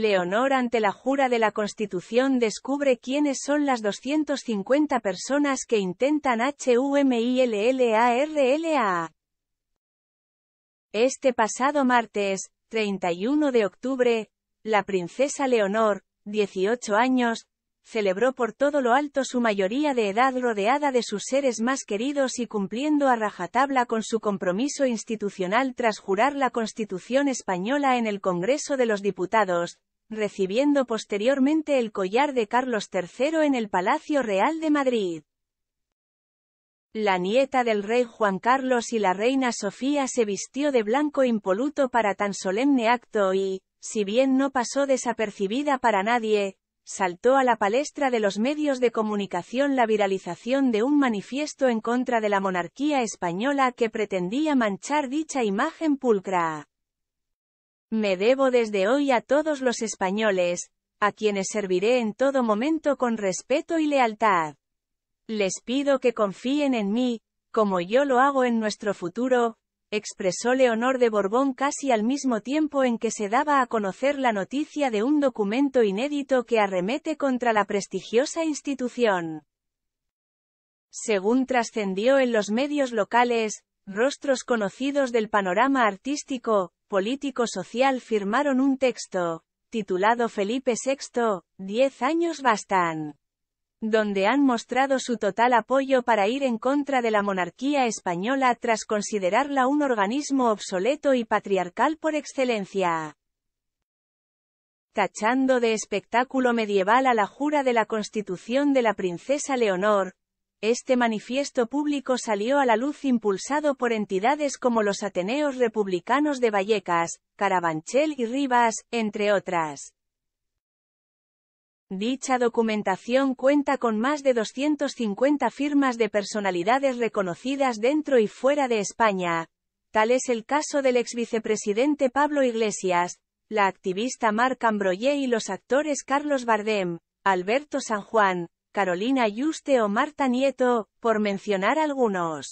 Leonor ante la jura de la Constitución descubre quiénes son las 250 personas que intentan HUMILLARLA. Este pasado martes, 31 de octubre, la princesa Leonor, 18 años, celebró por todo lo alto su mayoría de edad rodeada de sus seres más queridos y cumpliendo a rajatabla con su compromiso institucional tras jurar la Constitución española en el Congreso de los Diputados, recibiendo posteriormente el collar de Carlos III en el Palacio Real de Madrid. La nieta del rey Juan Carlos y la reina Sofía se vistió de blanco impoluto para tan solemne acto y, si bien no pasó desapercibida para nadie, saltó a la palestra de los medios de comunicación la viralización de un manifiesto en contra de la monarquía española que pretendía manchar dicha imagen pulcra. Me debo desde hoy a todos los españoles, a quienes serviré en todo momento con respeto y lealtad. Les pido que confíen en mí, como yo lo hago en nuestro futuro, expresó Leonor de Borbón casi al mismo tiempo en que se daba a conocer la noticia de un documento inédito que arremete contra la prestigiosa institución. Según trascendió en los medios locales, rostros conocidos del panorama artístico, político-social firmaron un texto, titulado Felipe VI, Diez años bastan, donde han mostrado su total apoyo para ir en contra de la monarquía española tras considerarla un organismo obsoleto y patriarcal por excelencia. Tachando de espectáculo medieval a la jura de la constitución de la princesa Leonor, este manifiesto público salió a la luz impulsado por entidades como los Ateneos Republicanos de Vallecas, Carabanchel y Rivas, entre otras. Dicha documentación cuenta con más de 250 firmas de personalidades reconocidas dentro y fuera de España. Tal es el caso del exvicepresidente Pablo Iglesias, la activista Marc Ambroyé y los actores Carlos Bardem, Alberto San Juan, Carolina Yuste o Marta Nieto, por mencionar algunos.